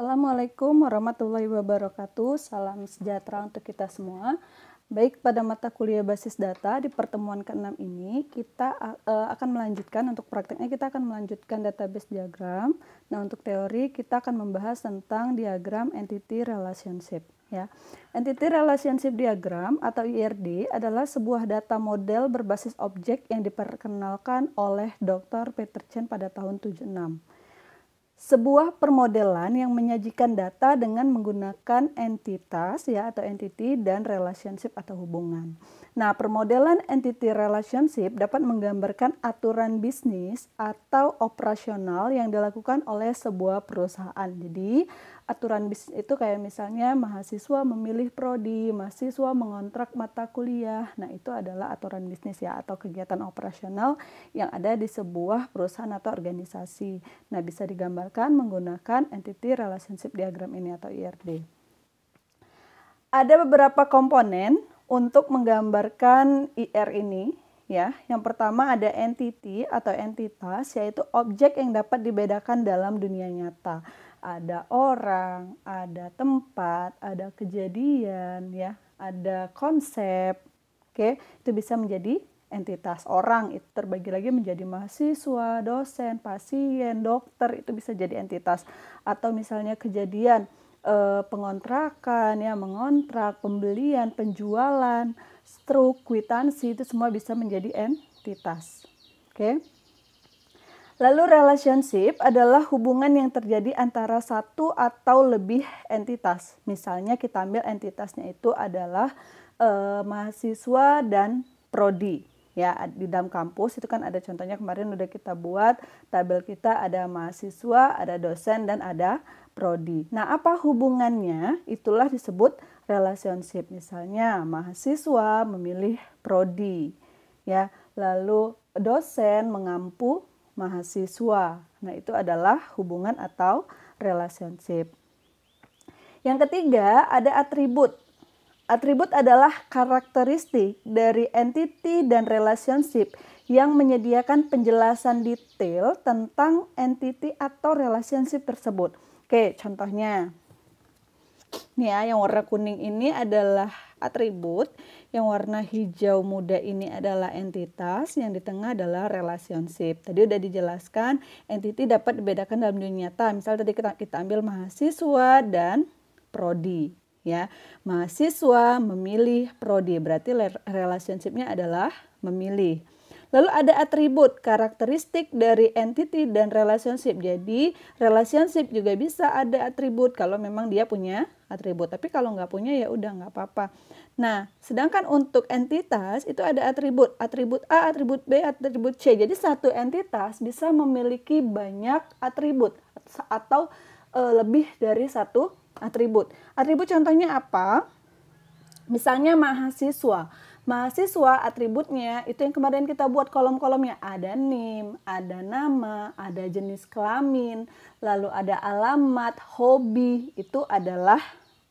Assalamualaikum warahmatullahi wabarakatuh. Salam sejahtera untuk kita semua. Baik, pada mata kuliah basis data di pertemuan ke-6 ini, kita eh, akan melanjutkan untuk prakteknya kita akan melanjutkan database diagram. Nah, untuk teori kita akan membahas tentang diagram entity relationship ya. Entity relationship diagram atau IRD e adalah sebuah data model berbasis objek yang diperkenalkan oleh Dr. Peter Chen pada tahun 76 sebuah permodelan yang menyajikan data dengan menggunakan entitas ya atau entity dan relationship atau hubungan. Nah, permodelan entity relationship dapat menggambarkan aturan bisnis atau operasional yang dilakukan oleh sebuah perusahaan. Jadi, aturan bisnis itu kayak misalnya mahasiswa memilih prodi, mahasiswa mengontrak mata kuliah. Nah, itu adalah aturan bisnis ya atau kegiatan operasional yang ada di sebuah perusahaan atau organisasi. Nah, bisa digambarkan menggunakan entity relationship diagram ini atau IRD. E ada beberapa komponen untuk menggambarkan IR ini ya. Yang pertama ada entity atau entitas yaitu objek yang dapat dibedakan dalam dunia nyata ada orang, ada tempat, ada kejadian, ya, ada konsep. Oke, itu bisa menjadi entitas orang itu terbagi lagi menjadi mahasiswa, dosen, pasien, dokter itu bisa jadi entitas atau misalnya kejadian e, pengontrakan ya mengontrak, pembelian, penjualan, struk, kwitansi itu semua bisa menjadi entitas. Oke. Okay? Lalu relationship adalah hubungan yang terjadi antara satu atau lebih entitas. Misalnya kita ambil entitasnya itu adalah eh, mahasiswa dan prodi ya di dalam kampus itu kan ada contohnya kemarin udah kita buat tabel kita ada mahasiswa, ada dosen dan ada prodi. Nah, apa hubungannya? Itulah disebut relationship. Misalnya mahasiswa memilih prodi ya, lalu dosen mengampu mahasiswa. Nah, itu adalah hubungan atau relationship. Yang ketiga, ada atribut. Atribut adalah karakteristik dari entity dan relationship yang menyediakan penjelasan detail tentang entity atau relationship tersebut. Oke, contohnya Nih ya, yang warna kuning ini adalah atribut, yang warna hijau muda ini adalah entitas, yang di tengah adalah relationship. Tadi udah dijelaskan, entity dapat dibedakan dalam dunia nyata. Misal tadi kita, kita ambil mahasiswa dan prodi. Ya, mahasiswa memilih prodi berarti relationshipnya adalah memilih Lalu ada atribut, karakteristik dari entity dan relationship. Jadi relationship juga bisa ada atribut kalau memang dia punya atribut. Tapi kalau nggak punya ya udah nggak apa-apa. Nah, sedangkan untuk entitas itu ada atribut. Atribut A, atribut B, atribut C. Jadi satu entitas bisa memiliki banyak atribut atau e, lebih dari satu atribut. Atribut contohnya apa? Misalnya mahasiswa mahasiswa atributnya itu yang kemarin kita buat kolom-kolomnya ada NIM, ada nama, ada jenis kelamin, lalu ada alamat, hobi, itu adalah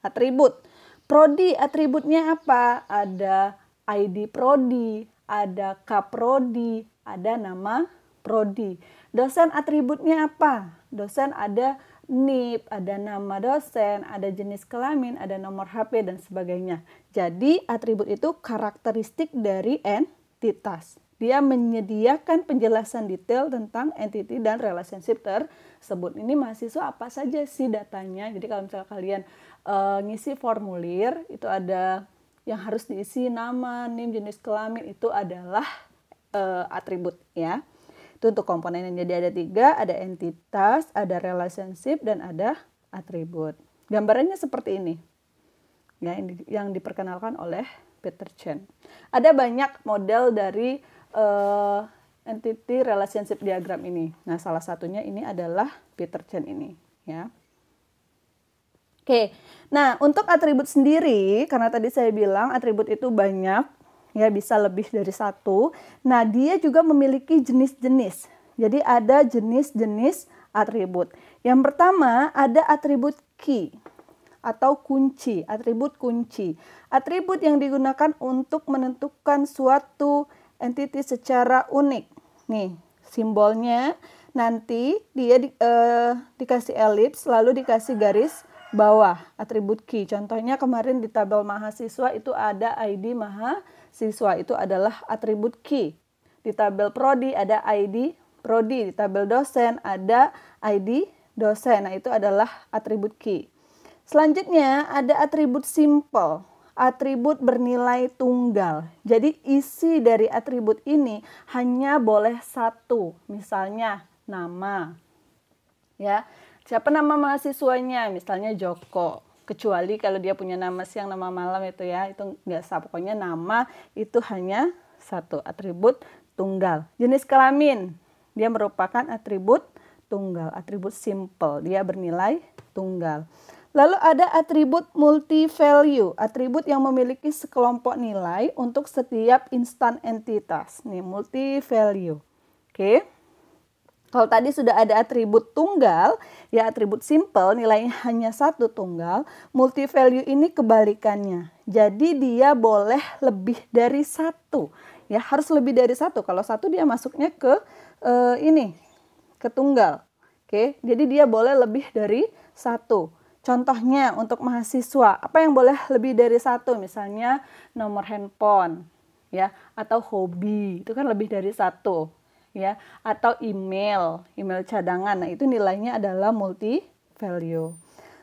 atribut. Prodi atributnya apa? Ada ID prodi, ada kaprodi, ada nama prodi. Dosen atributnya apa? Dosen ada NIP, ada nama dosen, ada jenis kelamin, ada nomor HP, dan sebagainya. Jadi, atribut itu karakteristik dari entitas. Dia menyediakan penjelasan detail tentang entity dan relationship tersebut. Ini mahasiswa apa saja sih datanya? Jadi, kalau misalnya kalian uh, ngisi formulir, itu ada yang harus diisi nama, NIM, jenis kelamin, itu adalah uh, atribut ya. Itu untuk komponennya. Jadi ada tiga, ada entitas, ada relationship, dan ada atribut. Gambarannya seperti ini. Ya, yang diperkenalkan oleh Peter Chen. Ada banyak model dari uh, entity relationship diagram ini. Nah, salah satunya ini adalah Peter Chen ini, ya. Oke, nah untuk atribut sendiri, karena tadi saya bilang atribut itu banyak, ya bisa lebih dari satu. Nah, dia juga memiliki jenis-jenis. Jadi ada jenis-jenis atribut. Yang pertama ada atribut key atau kunci, atribut kunci. Atribut yang digunakan untuk menentukan suatu entity secara unik. Nih, simbolnya nanti dia di, eh, dikasih elips lalu dikasih garis bawah atribut key. Contohnya kemarin di tabel mahasiswa itu ada ID mahasiswa siswa itu adalah atribut key. Di tabel prodi ada ID prodi, di tabel dosen ada ID dosen. Nah, itu adalah atribut key. Selanjutnya ada atribut simple atribut bernilai tunggal. Jadi isi dari atribut ini hanya boleh satu, misalnya nama. Ya. Siapa nama mahasiswanya? Misalnya Joko kecuali kalau dia punya nama siang nama malam itu ya itu nggak sah pokoknya nama itu hanya satu atribut tunggal jenis kelamin dia merupakan atribut tunggal atribut simple dia bernilai tunggal Lalu ada atribut multi-value, atribut yang memiliki sekelompok nilai untuk setiap instan entitas. Nih, multi-value. Oke. Okay. Kalau tadi sudah ada atribut tunggal, ya atribut simple nilainya hanya satu tunggal, multi value ini kebalikannya. Jadi dia boleh lebih dari satu, ya harus lebih dari satu. Kalau satu dia masuknya ke eh, ini, ke tunggal. Oke, jadi dia boleh lebih dari satu. Contohnya untuk mahasiswa, apa yang boleh lebih dari satu? Misalnya nomor handphone, ya atau hobi itu kan lebih dari satu ya atau email email cadangan. Nah, itu nilainya adalah multi value.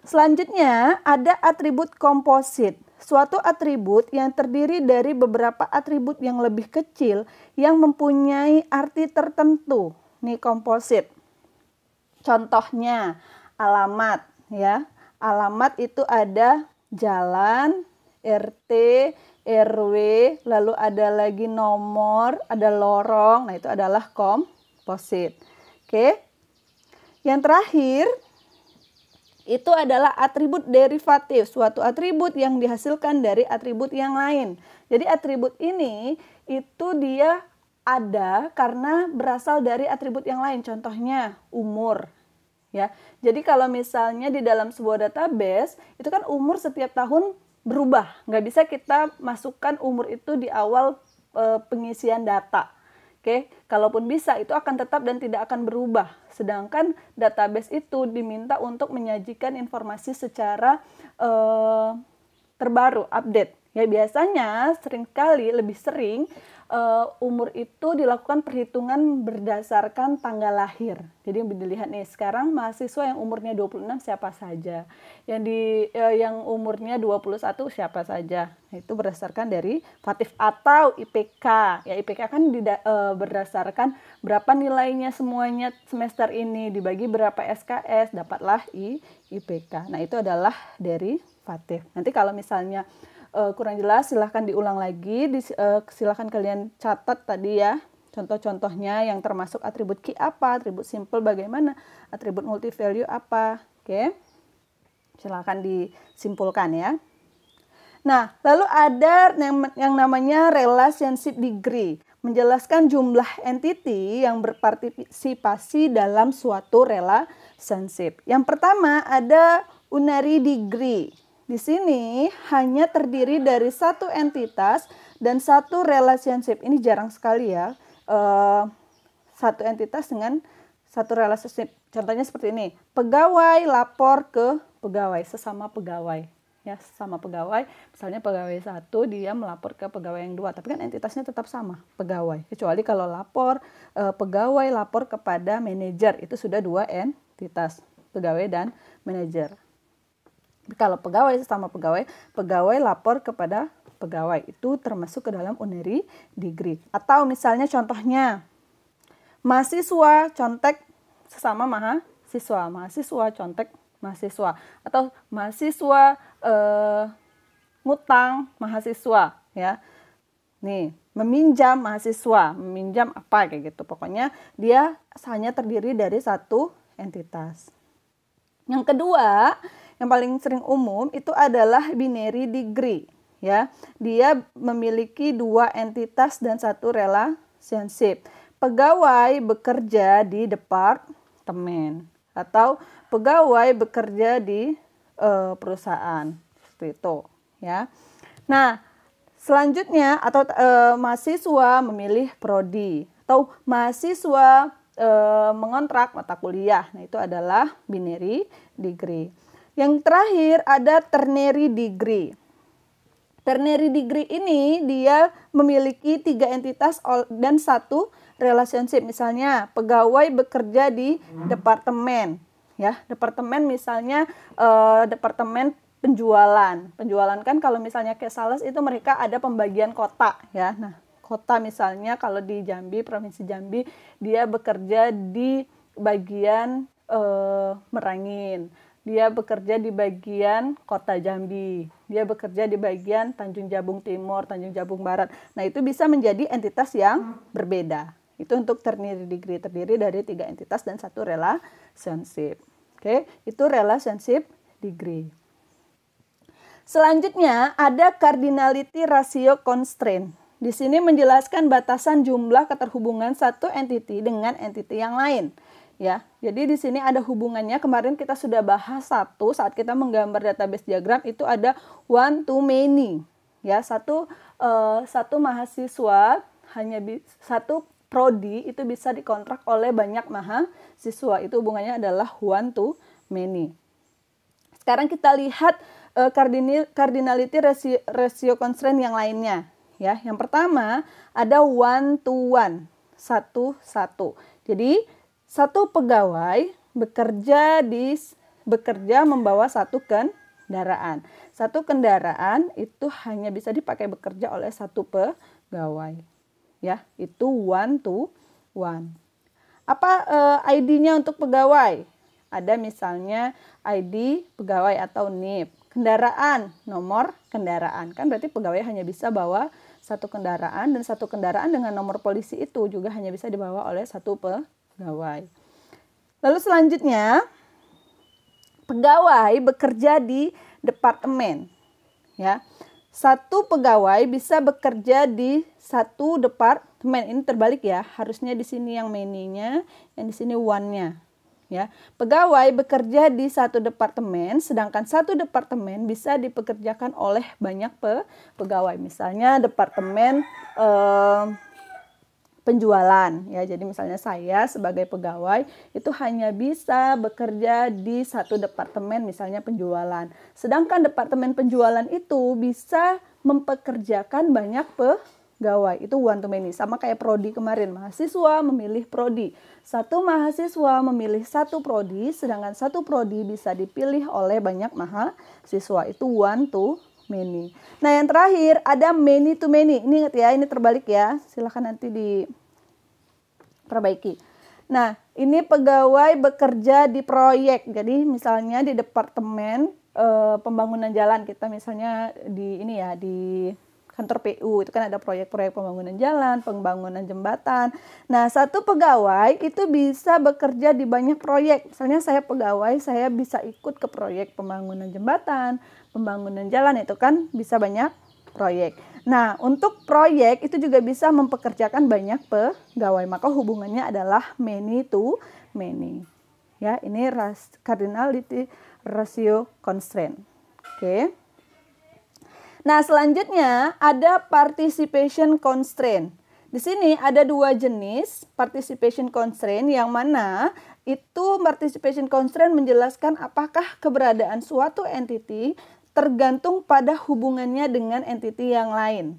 Selanjutnya ada atribut komposit. Suatu atribut yang terdiri dari beberapa atribut yang lebih kecil yang mempunyai arti tertentu. Nih komposit. Contohnya alamat ya. Alamat itu ada jalan, RT, RW, lalu ada lagi nomor, ada lorong. Nah, itu adalah komposit. Oke. Yang terakhir itu adalah atribut derivatif, suatu atribut yang dihasilkan dari atribut yang lain. Jadi atribut ini itu dia ada karena berasal dari atribut yang lain. Contohnya umur, ya. Jadi kalau misalnya di dalam sebuah database itu kan umur setiap tahun berubah. Nggak bisa kita masukkan umur itu di awal e, pengisian data. Oke, kalaupun bisa itu akan tetap dan tidak akan berubah. Sedangkan database itu diminta untuk menyajikan informasi secara e, terbaru, update. Ya biasanya seringkali lebih sering uh, umur itu dilakukan perhitungan berdasarkan tanggal lahir. Jadi dilihat nih sekarang mahasiswa yang umurnya 26 siapa saja, yang di uh, yang umurnya 21 siapa saja. Itu berdasarkan dari FATIF atau IPK. Ya IPK kan dida, uh, berdasarkan berapa nilainya semuanya semester ini dibagi berapa SKS dapatlah I, IPK. Nah, itu adalah dari FATIF. Nanti kalau misalnya uh, kurang jelas silahkan diulang lagi di, uh, silahkan kalian catat tadi ya contoh-contohnya yang termasuk atribut key apa atribut simple bagaimana atribut multi value apa oke okay? silahkan disimpulkan ya Nah, lalu ada yang, yang namanya relationship degree, menjelaskan jumlah entity yang berpartisipasi dalam suatu relationship. Yang pertama ada unary degree. Di sini hanya terdiri dari satu entitas dan satu relationship. Ini jarang sekali ya. Uh, satu entitas dengan satu relationship. Contohnya seperti ini. Pegawai lapor ke pegawai, sesama pegawai. Ya, sama pegawai, misalnya pegawai satu dia melapor ke pegawai yang dua, tapi kan entitasnya tetap sama, pegawai. Kecuali kalau lapor uh, pegawai lapor kepada manajer itu sudah dua entitas, pegawai dan manajer kalau pegawai sesama pegawai, pegawai lapor kepada pegawai itu termasuk ke dalam uneri degree. Atau misalnya contohnya mahasiswa contek sesama mahasiswa, mahasiswa contek mahasiswa atau mahasiswa eh, ngutang mahasiswa ya. Nih, meminjam mahasiswa, meminjam apa kayak gitu. Pokoknya dia hanya terdiri dari satu entitas. Yang kedua, yang paling sering umum itu adalah binary degree ya. Dia memiliki dua entitas dan satu relationship. Pegawai bekerja di departemen atau pegawai bekerja di uh, perusahaan seperti itu ya. Nah, selanjutnya atau uh, mahasiswa memilih prodi atau mahasiswa e, mengontrak mata kuliah. Nah, itu adalah binary degree. Yang terakhir ada ternary degree. Ternary degree ini dia memiliki tiga entitas dan satu relationship. Misalnya pegawai bekerja di departemen, ya departemen misalnya eh, departemen penjualan. Penjualan kan kalau misalnya kayak sales itu mereka ada pembagian kota, ya. Nah kota misalnya kalau di Jambi provinsi Jambi dia bekerja di bagian eh, merangin dia bekerja di bagian Kota Jambi, dia bekerja di bagian Tanjung Jabung Timur, Tanjung Jabung Barat. Nah, itu bisa menjadi entitas yang berbeda. Itu untuk terniri degree terdiri dari tiga entitas dan satu relationship. Oke, itu relationship degree. Selanjutnya ada cardinality ratio constraint. Di sini menjelaskan batasan jumlah keterhubungan satu entiti dengan entiti yang lain ya. Jadi di sini ada hubungannya. Kemarin kita sudah bahas satu saat kita menggambar database diagram itu ada one to many, ya. Satu uh, satu mahasiswa hanya satu prodi itu bisa dikontrak oleh banyak mahasiswa. Itu hubungannya adalah one to many. Sekarang kita lihat uh, eh, cardinality ratio, ratio constraint yang lainnya, ya. Yang pertama ada one to one, satu satu. Jadi satu pegawai bekerja di bekerja membawa satu kendaraan. Satu kendaraan itu hanya bisa dipakai bekerja oleh satu pegawai. Ya, itu one to one. Apa uh, eh, ID-nya untuk pegawai? Ada misalnya ID pegawai atau NIP. Kendaraan, nomor kendaraan. Kan berarti pegawai hanya bisa bawa satu kendaraan dan satu kendaraan dengan nomor polisi itu juga hanya bisa dibawa oleh satu pegawai pegawai. Lalu selanjutnya pegawai bekerja di departemen. Ya. Satu pegawai bisa bekerja di satu departemen. Ini terbalik ya. Harusnya di sini yang mainnya, yang di sini one-nya. Ya. Pegawai bekerja di satu departemen, sedangkan satu departemen bisa dipekerjakan oleh banyak pe pegawai. Misalnya departemen eh, penjualan ya. Jadi misalnya saya sebagai pegawai itu hanya bisa bekerja di satu departemen misalnya penjualan. Sedangkan departemen penjualan itu bisa mempekerjakan banyak pegawai. Itu one to many. Sama kayak prodi kemarin, mahasiswa memilih prodi. Satu mahasiswa memilih satu prodi, sedangkan satu prodi bisa dipilih oleh banyak mahasiswa. Itu one to many. Nah, yang terakhir ada many to many. Ini ingat ya, ini terbalik ya. Silahkan nanti diperbaiki. Nah, ini pegawai bekerja di proyek. Jadi, misalnya di departemen e, pembangunan jalan kita misalnya di ini ya, di kantor PU itu kan ada proyek-proyek pembangunan jalan, pembangunan jembatan. Nah, satu pegawai itu bisa bekerja di banyak proyek. Misalnya saya pegawai, saya bisa ikut ke proyek pembangunan jembatan, pembangunan jalan itu kan bisa banyak proyek. Nah, untuk proyek itu juga bisa mempekerjakan banyak pegawai. Maka hubungannya adalah many to many. Ya, ini ras, cardinality ratio constraint. Oke. Okay. Nah, selanjutnya ada participation constraint. Di sini ada dua jenis participation constraint yang mana itu participation constraint menjelaskan apakah keberadaan suatu entity tergantung pada hubungannya dengan entity yang lain.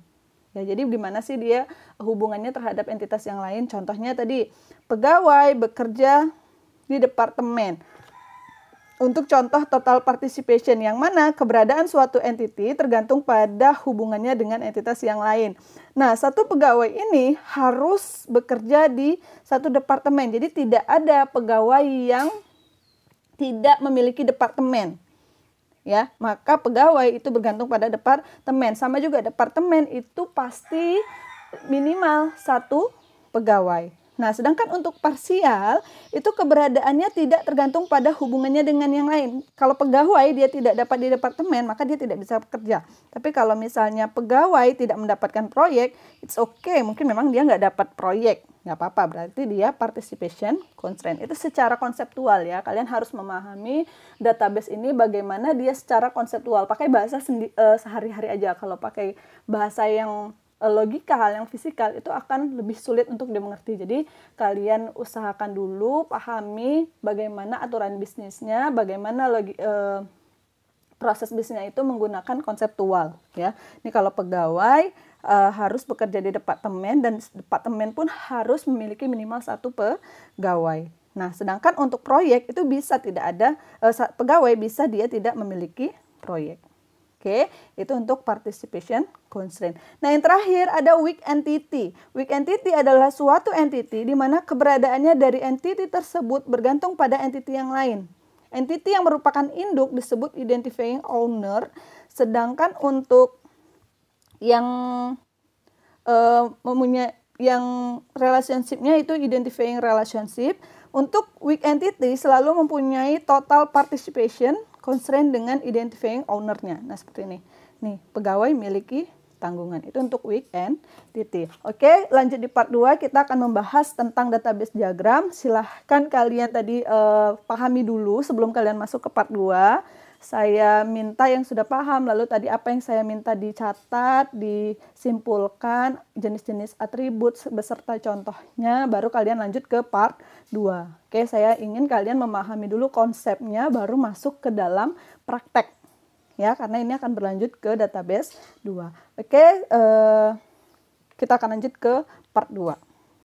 Ya, jadi di mana sih dia hubungannya terhadap entitas yang lain? Contohnya tadi pegawai bekerja di departemen untuk contoh total participation yang mana keberadaan suatu entity tergantung pada hubungannya dengan entitas yang lain. Nah, satu pegawai ini harus bekerja di satu departemen. Jadi tidak ada pegawai yang tidak memiliki departemen. Ya, maka pegawai itu bergantung pada departemen. Sama juga departemen itu pasti minimal satu pegawai. Nah, sedangkan untuk parsial itu keberadaannya tidak tergantung pada hubungannya dengan yang lain. Kalau pegawai dia tidak dapat di departemen, maka dia tidak bisa bekerja. Tapi kalau misalnya pegawai tidak mendapatkan proyek, it's okay. Mungkin memang dia nggak dapat proyek, nggak apa-apa. Berarti dia participation constraint. Itu secara konseptual ya. Kalian harus memahami database ini bagaimana dia secara konseptual. Pakai bahasa uh, sehari-hari aja. Kalau pakai bahasa yang Eh, logika hal yang fisikal itu akan lebih sulit untuk dimengerti. Jadi kalian usahakan dulu pahami bagaimana aturan bisnisnya, bagaimana logi, e, proses bisnisnya itu menggunakan konseptual ya. Ini kalau pegawai e, harus bekerja di departemen dan departemen pun harus memiliki minimal satu pegawai. Nah, sedangkan untuk proyek itu bisa tidak ada e, pegawai bisa dia tidak memiliki proyek. Oke, okay? itu untuk participation constraint. Nah, yang terakhir ada weak entity. Weak entity adalah suatu entity di mana keberadaannya dari entity tersebut bergantung pada entity yang lain. Entity yang merupakan induk disebut identifying owner, sedangkan untuk yang uh, mempunyai yang relationshipnya itu identifying relationship. Untuk weak entity selalu mempunyai total participation constraint dengan identifying ownernya. Nah seperti ini. Nih pegawai miliki tanggungan. Itu untuk weekend titik. Oke, lanjut di part 2 kita akan membahas tentang database diagram. Silahkan kalian tadi uh, pahami dulu sebelum kalian masuk ke part 2 saya minta yang sudah paham, lalu tadi apa yang saya minta dicatat, disimpulkan jenis-jenis atribut beserta contohnya, baru kalian lanjut ke part 2. Oke, saya ingin kalian memahami dulu konsepnya, baru masuk ke dalam praktek. Ya, karena ini akan berlanjut ke database 2. Oke, eh, kita akan lanjut ke part 2.